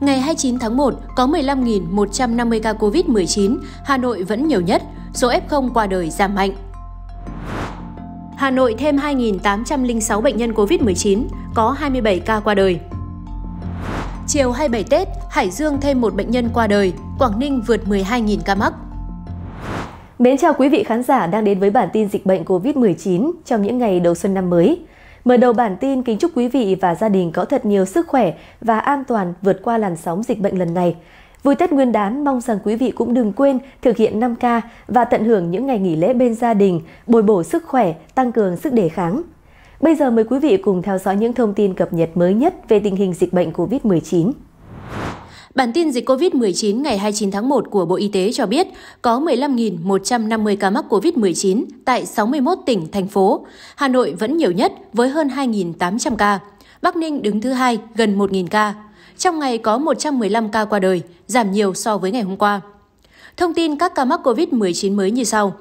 Ngày 29 tháng 1 có 15.150 ca COVID-19, Hà Nội vẫn nhiều nhất, số F0 qua đời giảm mạnh. Hà Nội thêm 2.806 bệnh nhân COVID-19, có 27 ca qua đời. Chiều 27 Tết, Hải Dương thêm một bệnh nhân qua đời, Quảng Ninh vượt 12.000 ca mắc. Mến chào quý vị khán giả đang đến với bản tin dịch bệnh COVID-19 trong những ngày đầu xuân năm mới. Mở đầu bản tin kính chúc quý vị và gia đình có thật nhiều sức khỏe và an toàn vượt qua làn sóng dịch bệnh lần này. Vui Tết Nguyên đán mong rằng quý vị cũng đừng quên thực hiện 5K và tận hưởng những ngày nghỉ lễ bên gia đình, bồi bổ sức khỏe, tăng cường sức đề kháng. Bây giờ mời quý vị cùng theo dõi những thông tin cập nhật mới nhất về tình hình dịch bệnh COVID-19. Bản tin dịch COVID-19 ngày 29 tháng 1 của Bộ Y tế cho biết có 15.150 ca mắc COVID-19 tại 61 tỉnh, thành phố. Hà Nội vẫn nhiều nhất với hơn 2.800 ca. Bắc Ninh đứng thứ hai gần 1.000 ca. Trong ngày có 115 ca qua đời, giảm nhiều so với ngày hôm qua. Thông tin các ca mắc COVID-19 mới như sau.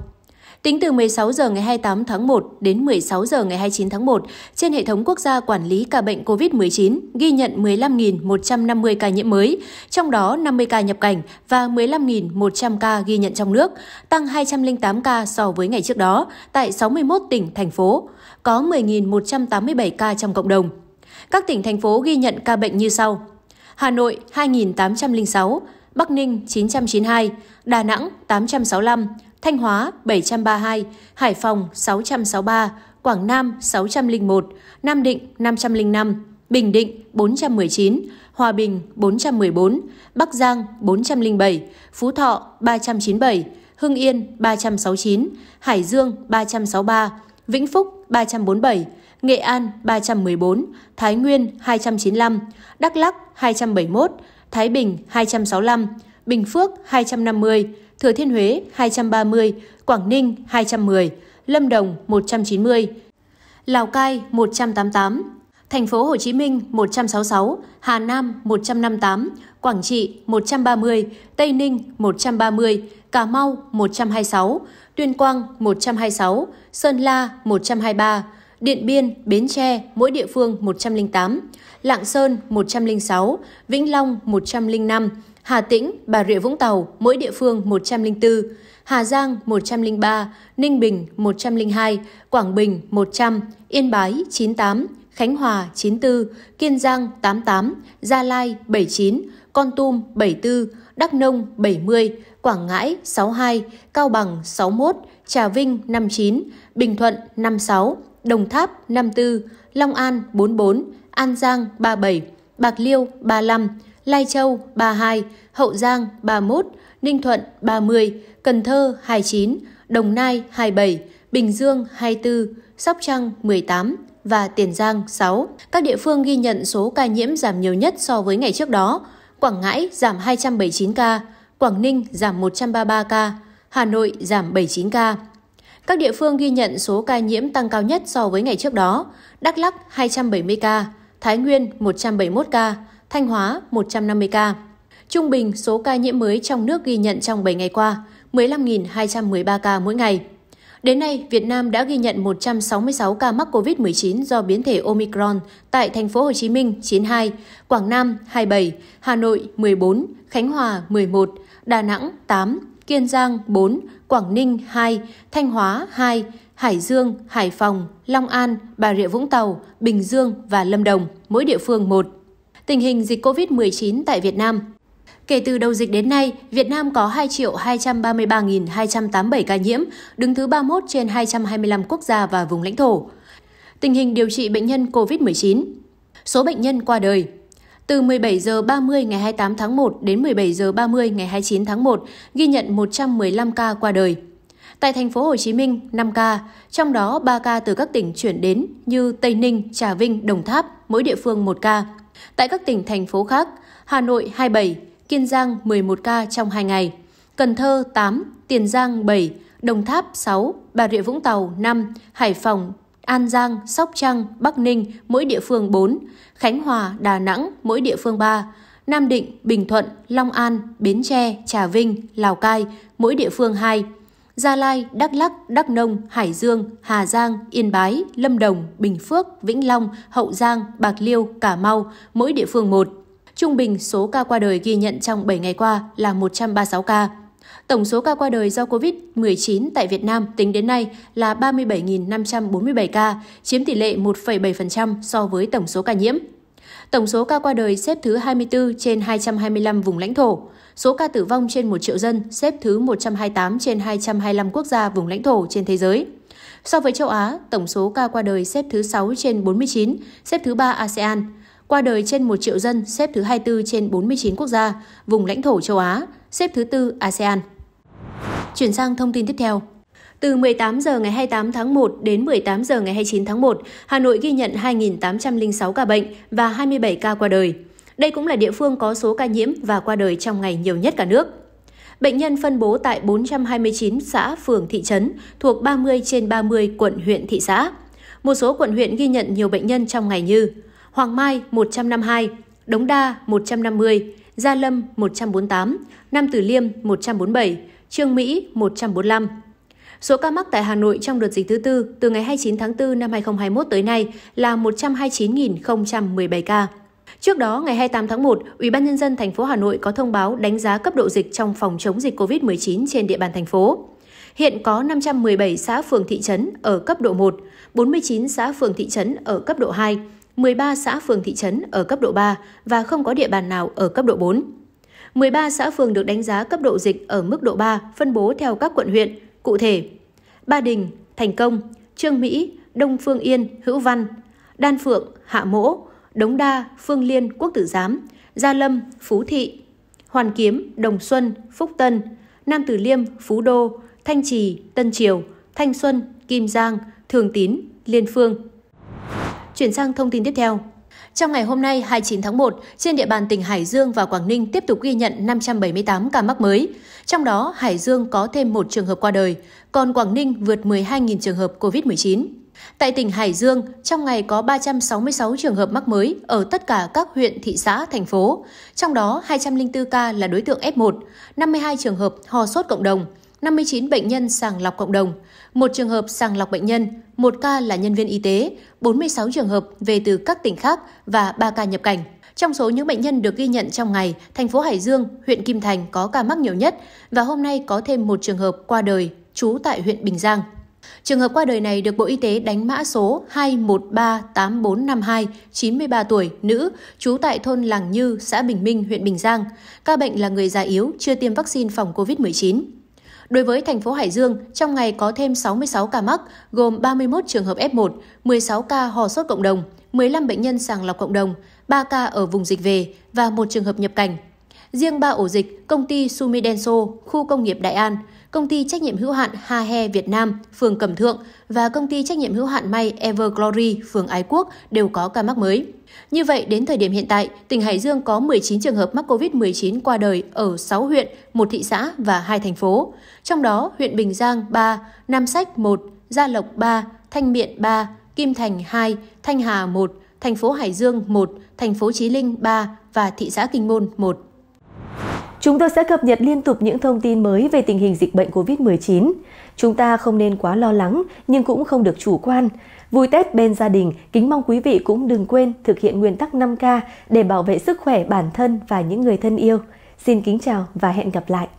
Tính từ 16 giờ ngày 28 tháng 1 đến 16 giờ ngày 29 tháng 1, trên hệ thống quốc gia quản lý ca bệnh COVID-19 ghi nhận 15.150 ca nhiễm mới, trong đó 50 ca nhập cảnh và 15.100 ca ghi nhận trong nước, tăng 208 ca so với ngày trước đó tại 61 tỉnh, thành phố. Có 10.187 ca trong cộng đồng. Các tỉnh, thành phố ghi nhận ca bệnh như sau. Hà Nội 2.806, Bắc Ninh 992, Đà Nẵng 865, Thanh Hóa 732, Hải Phòng 663, Quảng Nam 601, Nam Định 505, Bình Định 419, Hòa Bình 414, Bắc Giang 407, Phú Thọ 397, Hưng Yên 369, Hải Dương 363, Vĩnh Phúc 347, Nghệ An 314, Thái Nguyên 295, Đắk Lắc 271, Thái Bình 265, Bình Phước 250, Thừa Thiên Huế 230, Quảng Ninh 210, Lâm Đồng 190, Lào Cai 188, Thành phố Hồ Chí Minh 166, Hà Nam 158, Quảng Trị 130, Tây Ninh 130, Cà Mau 126, Tuyên Quang 126, Sơn La 123, Điện Biên, Bến Tre mỗi địa phương 108, Lạng Sơn 106, Vĩnh Long 105, Hà Tĩnh, Bà Rịa Vũng Tàu, mỗi địa phương 104, Hà Giang 103, Ninh Bình 102, Quảng Bình 100, Yên Bái 98, Khánh Hòa 94, Kiên Giang 88, Gia Lai 79, Con Tum 74, Đắk Nông 70, Quảng Ngãi 62, Cao Bằng 61, Trà Vinh 59, Bình Thuận 56, Đồng Tháp 54, Long An 44, An Giang 37, Bạc Liêu 35, Lai Châu 32, Hậu Giang 31, Ninh Thuận 30, Cần Thơ 29, Đồng Nai 27, Bình Dương 24, Sóc Trăng 18 và Tiền Giang 6. Các địa phương ghi nhận số ca nhiễm giảm nhiều nhất so với ngày trước đó. Quảng Ngãi giảm 279 ca, Quảng Ninh giảm 133 ca, Hà Nội giảm 79 ca. Các địa phương ghi nhận số ca nhiễm tăng cao nhất so với ngày trước đó. Đắk Lắk 270 ca, Thái Nguyên 171 ca, Thanh Hóa 150 ca. Trung bình số ca nhiễm mới trong nước ghi nhận trong 7 ngày qua 15.213 ca mỗi ngày. Đến nay, Việt Nam đã ghi nhận 166 ca mắc COVID-19 do biến thể Omicron tại thành phố Hồ Chí Minh 92, Quảng Nam 27, Hà Nội 14, Khánh Hòa 11, Đà Nẵng 8, Kiên Giang 4, Quảng Ninh 2, Thanh Hóa 2, Hải Dương, Hải Phòng, Long An, Bà Rịa Vũng Tàu, Bình Dương và Lâm Đồng, mỗi địa phương 1 tình hình dịch COVID-19 tại Việt Nam. Kể từ đầu dịch đến nay, Việt Nam có 2.233.287 ca nhiễm, đứng thứ 31 trên 225 quốc gia và vùng lãnh thổ. Tình hình điều trị bệnh nhân COVID-19 Số bệnh nhân qua đời từ 17 giờ 30 ngày 28 tháng 1 đến 17 giờ 30 ngày 29 tháng 1 ghi nhận 115 ca qua đời. Tại thành phố Hồ Chí Minh 5 ca, trong đó 3 ca từ các tỉnh chuyển đến như Tây Ninh, Trà Vinh, Đồng Tháp, mỗi địa phương 1 ca. Tại các tỉnh, thành phố khác, Hà Nội 27, Kiên Giang 11 ca trong 2 ngày, Cần Thơ 8, Tiền Giang 7, Đồng Tháp 6, Bà Rịa Vũng Tàu 5, Hải Phòng, An Giang, Sóc Trăng, Bắc Ninh mỗi địa phương 4, Khánh Hòa, Đà Nẵng mỗi địa phương 3, Nam Định, Bình Thuận, Long An, Bến Tre, Trà Vinh, Lào Cai mỗi địa phương 2, Gia Lai, Đắk Lắc, Đắk Nông, Hải Dương, Hà Giang, Yên Bái, Lâm Đồng, Bình Phước, Vĩnh Long, Hậu Giang, Bạc Liêu, Cà Mau, mỗi địa phương một. Trung bình số ca qua đời ghi nhận trong 7 ngày qua là 136 ca. Tổng số ca qua đời do COVID-19 tại Việt Nam tính đến nay là 37.547 ca, chiếm tỷ lệ 1,7% so với tổng số ca nhiễm. Tổng số ca qua đời xếp thứ 24 trên 225 vùng lãnh thổ. Số ca tử vong trên 1 triệu dân xếp thứ 128 trên 225 quốc gia vùng lãnh thổ trên thế giới. So với châu Á, tổng số ca qua đời xếp thứ 6 trên 49, xếp thứ 3 ASEAN. Qua đời trên 1 triệu dân xếp thứ 24 trên 49 quốc gia, vùng lãnh thổ châu Á, xếp thứ 4 ASEAN. Chuyển sang thông tin tiếp theo. Từ 18 giờ ngày 28 tháng 1 đến 18 giờ ngày 29 tháng 1, Hà Nội ghi nhận 2.806 ca bệnh và 27 ca qua đời. Đây cũng là địa phương có số ca nhiễm và qua đời trong ngày nhiều nhất cả nước. Bệnh nhân phân bố tại 429 xã, phường, thị trấn thuộc 30 trên 30 quận, huyện, thị xã. Một số quận huyện ghi nhận nhiều bệnh nhân trong ngày như Hoàng Mai 152, Đống Đa 150, Gia Lâm 148, Nam Tử Liêm 147, Trương Mỹ 145. Số ca mắc tại Hà Nội trong đợt dịch thứ tư từ ngày 29 tháng 4 năm 2021 tới nay là 129.017 ca. Trước đó, ngày 28 tháng 1, Ủy ban nhân dân thành phố Hà Nội có thông báo đánh giá cấp độ dịch trong phòng chống dịch COVID-19 trên địa bàn thành phố. Hiện có 517 xã phường thị trấn ở cấp độ 1, 49 xã phường thị trấn ở cấp độ 2, 13 xã phường thị trấn ở cấp độ 3 và không có địa bàn nào ở cấp độ 4. 13 xã phường được đánh giá cấp độ dịch ở mức độ 3 phân bố theo các quận huyện, cụ thể Ba Đình, Thành Công, Trương Mỹ, Đông Phương Yên, Hữu Văn, Đan Phượng, Hạ Mỗ, Đống Đa, Phương Liên, Quốc Tử Giám, Gia Lâm, Phú Thị, Hoàn Kiếm, Đồng Xuân, Phúc Tân, Nam tử Liêm, Phú Đô, Thanh Trì, Tân Triều, Thanh Xuân, Kim Giang, Thường Tín, Liên Phương. Chuyển sang thông tin tiếp theo. Trong ngày hôm nay 29 tháng 1, trên địa bàn tỉnh Hải Dương và Quảng Ninh tiếp tục ghi nhận 578 ca mắc mới. Trong đó, Hải Dương có thêm một trường hợp qua đời, còn Quảng Ninh vượt 12.000 trường hợp COVID-19. Tại tỉnh Hải Dương, trong ngày có 366 trường hợp mắc mới ở tất cả các huyện, thị xã, thành phố. Trong đó, 204 ca là đối tượng F1, 52 trường hợp ho sốt cộng đồng, 59 bệnh nhân sàng lọc cộng đồng, một trường hợp sàng lọc bệnh nhân, một ca là nhân viên y tế, 46 trường hợp về từ các tỉnh khác và 3 ca nhập cảnh. Trong số những bệnh nhân được ghi nhận trong ngày, thành phố Hải Dương, huyện Kim Thành có ca mắc nhiều nhất và hôm nay có thêm một trường hợp qua đời, trú tại huyện Bình Giang. Trường hợp qua đời này được Bộ Y tế đánh mã số 2138452, 93 tuổi, nữ, trú tại thôn Làng Như, xã Bình Minh, huyện Bình Giang. Ca bệnh là người già yếu, chưa tiêm vaccine phòng COVID-19. Đối với thành phố Hải Dương, trong ngày có thêm 66 ca mắc, gồm 31 trường hợp F1, 16 ca hò sốt cộng đồng, 15 bệnh nhân sàng lọc cộng đồng, 3 ca ở vùng dịch về và một trường hợp nhập cảnh. Riêng 3 ổ dịch, công ty Sumidenso, khu công nghiệp Đại An, công ty trách nhiệm hữu hạn Ha He Việt Nam, phường Cẩm Thượng và công ty trách nhiệm hữu hạn May Ever Glory, phường Ái Quốc đều có ca mắc mới. Như vậy, đến thời điểm hiện tại, tỉnh Hải Dương có 19 trường hợp mắc COVID-19 qua đời ở 6 huyện, 1 thị xã và 2 thành phố. Trong đó, huyện Bình Giang 3, Nam Sách 1, Gia Lộc 3, Thanh Miện 3, Kim Thành 2, Thanh Hà 1, thành phố Hải Dương 1, thành phố Chí Linh 3 và thị xã Kinh Môn 1. Chúng tôi sẽ cập nhật liên tục những thông tin mới về tình hình dịch bệnh COVID-19. Chúng ta không nên quá lo lắng nhưng cũng không được chủ quan. Vui Tết bên gia đình, kính mong quý vị cũng đừng quên thực hiện nguyên tắc 5K để bảo vệ sức khỏe bản thân và những người thân yêu. Xin kính chào và hẹn gặp lại!